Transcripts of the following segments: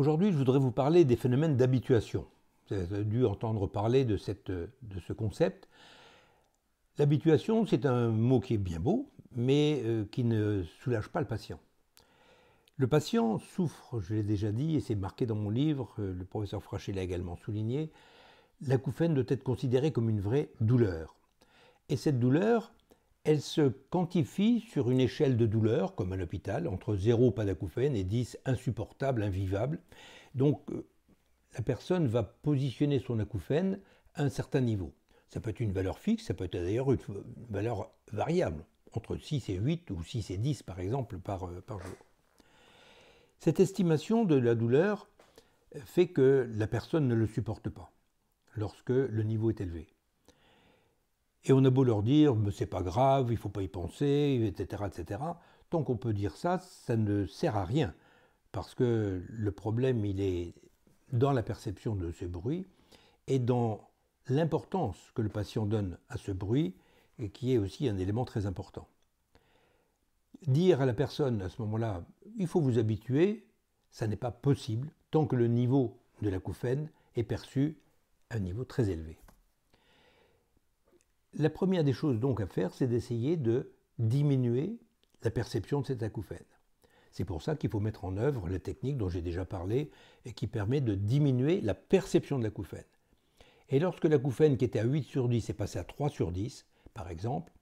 Aujourd'hui, je voudrais vous parler des phénomènes d'habituation. Vous avez dû entendre parler de, cette, de ce concept. L'habituation, c'est un mot qui est bien beau, mais euh, qui ne soulage pas le patient. Le patient souffre, je l'ai déjà dit, et c'est marqué dans mon livre, euh, le professeur Frachet l'a également souligné, l'acouphène doit être considérée comme une vraie douleur. Et cette douleur, elle se quantifie sur une échelle de douleur, comme à l'hôpital, entre 0 pas d'acouphène et 10 insupportable, invivable. Donc euh, la personne va positionner son acouphène à un certain niveau. Ça peut être une valeur fixe, ça peut être d'ailleurs une valeur variable, entre 6 et 8 ou 6 et 10 par exemple euh, par jour. Cette estimation de la douleur fait que la personne ne le supporte pas lorsque le niveau est élevé. Et on a beau leur dire, mais c'est pas grave, il faut pas y penser, etc., etc. Tant qu'on peut dire ça, ça ne sert à rien, parce que le problème, il est dans la perception de ce bruit et dans l'importance que le patient donne à ce bruit, et qui est aussi un élément très important. Dire à la personne à ce moment-là, il faut vous habituer, ça n'est pas possible tant que le niveau de l'acouphène est perçu à un niveau très élevé. La première des choses donc à faire, c'est d'essayer de diminuer la perception de cette acouphène. C'est pour ça qu'il faut mettre en œuvre la technique dont j'ai déjà parlé et qui permet de diminuer la perception de l'acouphène. Et lorsque l'acouphène qui était à 8 sur 10 est passé à 3 sur 10, par exemple,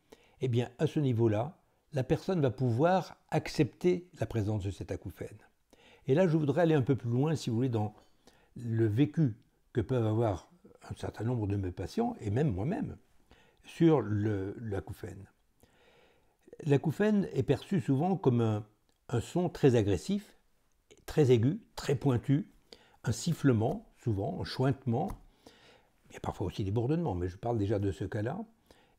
eh bien à ce niveau-là, la personne va pouvoir accepter la présence de cette acouphène. Et là, je voudrais aller un peu plus loin, si vous voulez, dans le vécu que peuvent avoir un certain nombre de mes patients et même moi-même sur l'acouphène. L'acouphène est perçu souvent comme un, son très agressif, très aigu, très pointu, un sifflement souvent, un chointement, il y a parfois aussi des bourdonnements, mais je parle déjà de ce cas-là.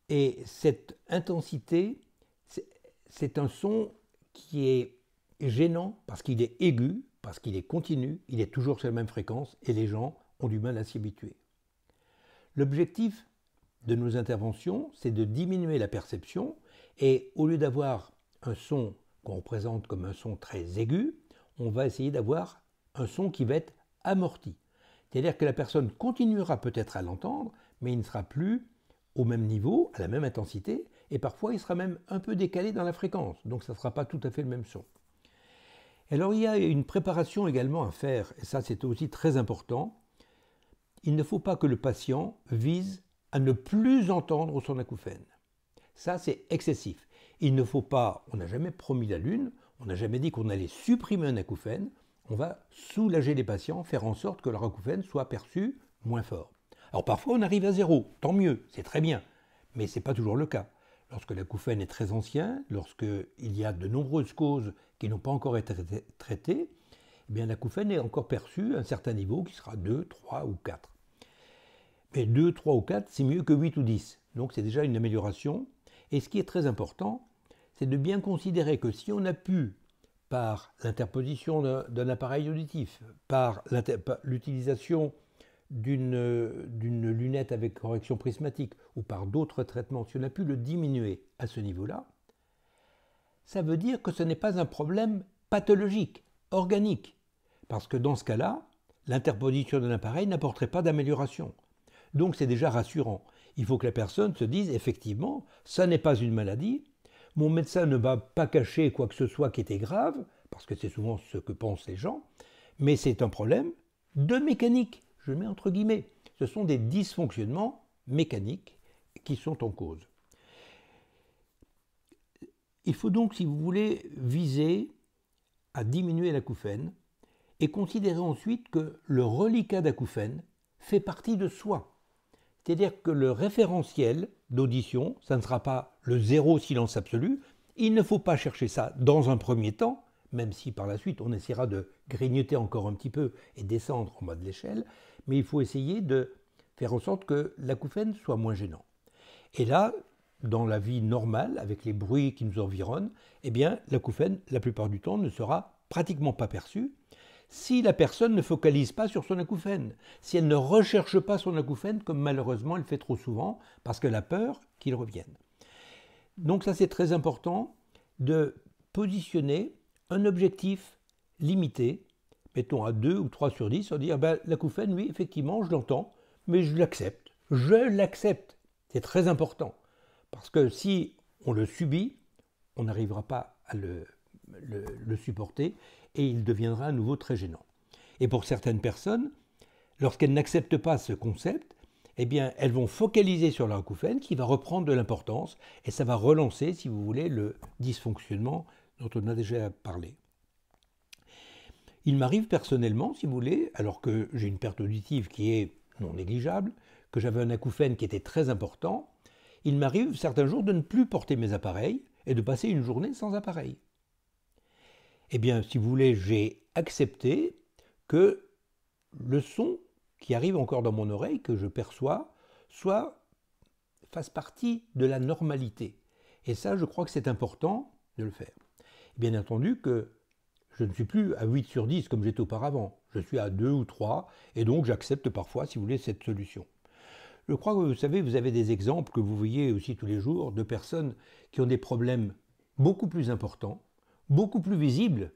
Et cette intensité, c'est un son qui est gênant parce qu'il est aigu, parce qu'il est continu, il est toujours sur la même fréquence et les gens ont du mal à s'y habituer. L'objectif de nos interventions, c'est de diminuer la perception et au lieu d'avoir un son qu'on représente comme un son très aigu, on va essayer d'avoir un son qui va être amorti. C'est-à-dire que la personne continuera peut-être à l'entendre, mais il ne sera plus au même niveau, à la même intensité, et parfois il sera même un peu décalé dans la fréquence, donc ça ne sera pas tout à fait le même son. Alors il y a une préparation également à faire, et ça c'est aussi très important. Il ne faut pas que le patient vise à ne plus entendre son acouphène. Ça, c'est excessif. Il ne faut pas, on n'a jamais promis la lune, on n'a jamais dit qu'on allait supprimer un acouphène, on va soulager les patients, faire en sorte que leur acouphène soit perçu moins fort. Alors parfois on arrive à zéro, tant mieux, c'est très bien, mais ce n'est pas toujours le cas. Lorsque l'acouphène est très ancien, lorsqu'il y a de nombreuses causes qui n'ont pas encore été traitées, eh l'acouphène est encore perçu à un certain niveau qui sera 2, 3 ou 4. Mais 2, 3 ou 4, c'est mieux que 8 ou 10. Donc c'est déjà une amélioration. Et ce qui est très important, c'est de bien considérer que si on a pu, par l'interposition d'un appareil auditif, par l'utilisation d'une lunette avec correction prismatique ou par d'autres traitements, si on a pu le diminuer à ce niveau-là, ça veut dire que ce n'est pas un problème pathologique, organique, parce que dans ce cas-là, l'interposition d'un appareil n'apporterait pas d'amélioration. Donc c'est déjà rassurant. Il faut que la personne se dise effectivement, ça n'est pas une maladie, mon médecin ne va pas cacher quoi que ce soit qui était grave, parce que c'est souvent ce que pensent les gens, mais c'est un problème de mécanique, je mets entre guillemets. Ce sont des dysfonctionnements mécaniques qui sont en cause. Il faut donc, si vous voulez, viser à diminuer l'acouphène et considérer ensuite que le reliquat d'acouphène fait partie de soi. C'est-à-dire que le référentiel d'audition, ça ne sera pas le zéro silence absolu. Il ne faut pas chercher ça dans un premier temps, même si par la suite on essaiera de grignoter encore un petit peu et descendre en bas de l'échelle, mais il faut essayer de faire en sorte que l'acouphène soit moins gênant. Et là, dans la vie normale, avec les bruits qui nous environnent, eh bien, l'acouphène, la plupart du temps, ne sera pratiquement pas perçue si la personne ne focalise pas sur son acouphène, si elle ne recherche pas son acouphène, comme malheureusement elle fait trop souvent, parce qu'elle a peur qu'il revienne. Donc ça c'est très important de positionner un objectif limité, mettons à 2 ou 3 sur 10, on dit ah ben, l'acouphène, oui, effectivement, je l'entends, mais je l'accepte. Je l'accepte. C'est très important. Parce que si on le subit, on n'arrivera pas à le supporter et il deviendra à nouveau très gênant. Et pour certaines personnes, lorsqu'elles n'acceptent pas ce concept, eh bien, elles vont focaliser sur acouphène qui va reprendre de l'importance et ça va relancer, si vous voulez, le dysfonctionnement dont on a déjà parlé. Il m'arrive personnellement, si vous voulez, alors que j'ai une perte auditive qui est non négligeable, que j'avais un acouphène qui était très important, il m'arrive certains jours de ne plus porter mes appareils et de passer une journée sans appareil eh bien, si vous voulez, j'ai accepté que le son qui arrive encore dans mon oreille, que je perçois, soit fasse partie de la normalité. Et ça, je crois que c'est important de le faire. Bien entendu que je ne suis plus à 8 sur 10 comme j'étais auparavant. Je suis à 2 ou 3, et donc j'accepte parfois, si vous voulez, cette solution. Je crois que vous savez, vous avez des exemples que vous voyez aussi tous les jours de personnes qui ont des problèmes beaucoup plus importants, beaucoup plus visible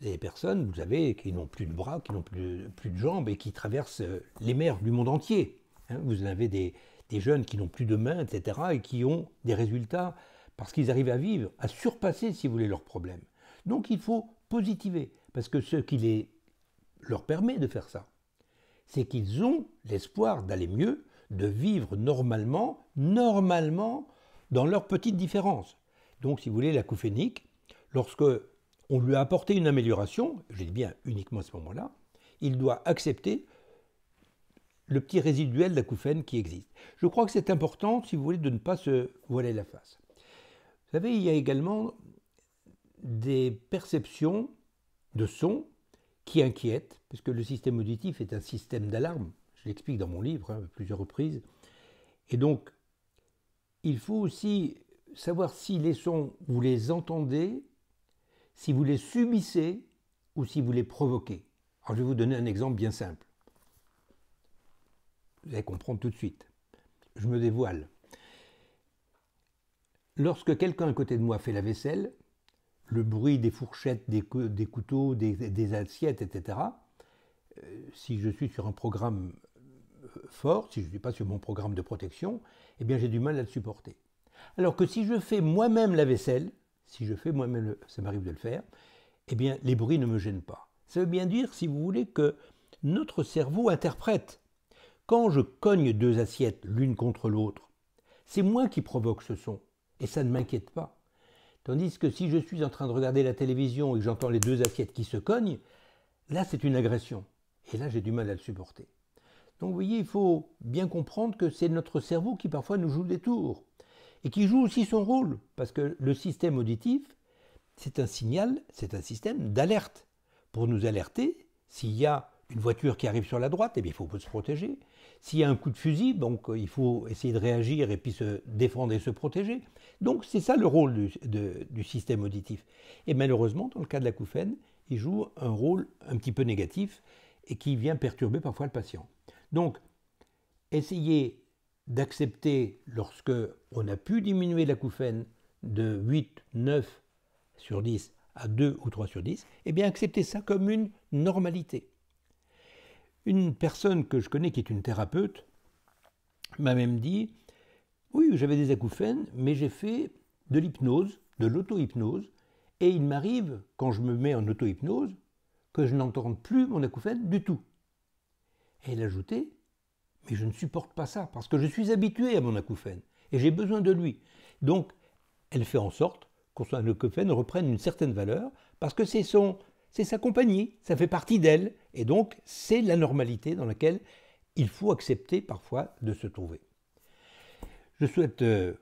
des personnes, vous savez, qui n'ont plus de bras, qui n'ont plus, de jambes et qui traversent euh, les mers du monde entier. Hein. vous avez des, jeunes qui n'ont plus de mains, etc., et qui ont des résultats parce qu'ils arrivent à vivre, à surpasser, si vous voulez, leurs problèmes. Donc il faut positiver, parce que ce qui les, leur permet de faire ça, c'est qu'ils ont l'espoir d'aller mieux, de vivre normalement, normalement, dans leurs petites différences. Donc, si vous voulez, la lorsque on lui a apporté une amélioration, je dis bien uniquement à ce moment-là, il doit accepter le petit résiduel d'acouphène qui existe. Je crois que c'est important, si vous voulez, de ne pas se voiler la face. Vous savez, il y a également des perceptions de sons qui inquiètent, puisque le système auditif est un système d'alarme, je l'explique dans mon livre hein, à plusieurs reprises, et donc il faut aussi savoir si les sons, vous les entendez si vous les subissez ou si vous les provoquez. Alors je vais vous donner un exemple bien simple. Vous allez comprendre tout de suite. Je me dévoile. Lorsque quelqu'un à côté de moi fait la vaisselle, le bruit des fourchettes, des, couteaux, des, assiettes, etc., euh, si je suis sur un programme euh, fort, si je ne suis pas sur mon programme de protection, eh bien j'ai du mal à le supporter. Alors que si je fais moi-même la vaisselle, si je fais moi-même, ça m'arrive de le faire, eh bien, les bruits ne me gênent pas. Ça veut bien dire, si vous voulez, que notre cerveau interprète. Quand je cogne deux assiettes l'une contre l'autre, c'est moi qui provoque ce son, et ça ne m'inquiète pas. Tandis que si je suis en train de regarder la télévision et que j'entends les deux assiettes qui se cognent, là c'est une agression. Et là j'ai du mal à le supporter. Donc vous voyez, il faut bien comprendre que c'est notre cerveau qui parfois nous joue des tours et qui joue aussi son rôle, parce que le système auditif, c'est un signal, c'est un système d'alerte, pour nous alerter s'il y a une voiture qui arrive sur la droite, et eh bien, il faut se protéger. S'il y a un coup de fusil, donc, euh, il faut essayer de réagir et puis se défendre et se protéger. Donc c'est ça le rôle du, du, système auditif. Et malheureusement, dans le cas de l'acouphène, il joue un rôle un petit peu négatif et qui vient perturber parfois le patient. Donc, essayez d'accepter, lorsque on a pu diminuer l'acouphène de 8, 9 sur 10 à 2 ou 3 sur 10, eh bien accepter ça comme une normalité. Une personne que je connais qui est une thérapeute m'a même dit Oui, j'avais des acouphènes, mais j'ai fait de l'hypnose, de l'auto-hypnose, et il m'arrive, quand je me mets en auto-hypnose, que je n'entende plus mon acouphène du tout. Et elle ajoutait mais je ne supporte pas ça, parce que je suis habitué à mon acouphène, et j'ai besoin de lui. Donc, elle fait en sorte que son acouphène reprenne une certaine valeur, parce que c'est son, c'est sa compagnie, ça fait partie d'elle, et donc c'est la normalité dans laquelle il faut accepter parfois de se trouver. Je souhaite euh,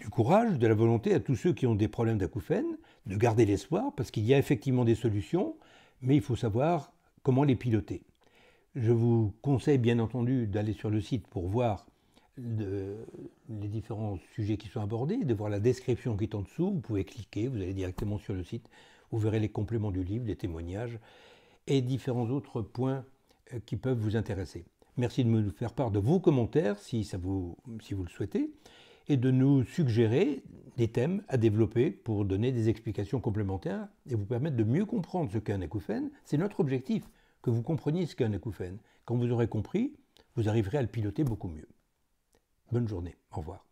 du courage, de la volonté à tous ceux qui ont des problèmes d'acouphène de garder l'espoir, parce qu'il y a effectivement des solutions, mais il faut savoir comment les piloter. Je vous conseille bien entendu d'aller sur le site pour voir les différents sujets qui sont abordés, de voir la description qui est en dessous. Vous pouvez cliquer, vous allez directement sur le site, vous verrez les compléments du livre, les témoignages et différents autres points euh, qui peuvent vous intéresser. Merci de me faire part de vos commentaires si, ça vous, si vous le souhaitez et de nous suggérer des thèmes à développer pour donner des explications complémentaires et vous permettre de mieux comprendre ce qu'est un acouphène. C'est notre objectif que vous compreniez ce qu'est un acouphène. Quand vous aurez compris, vous arriverez à le piloter beaucoup mieux. Bonne journée, au revoir.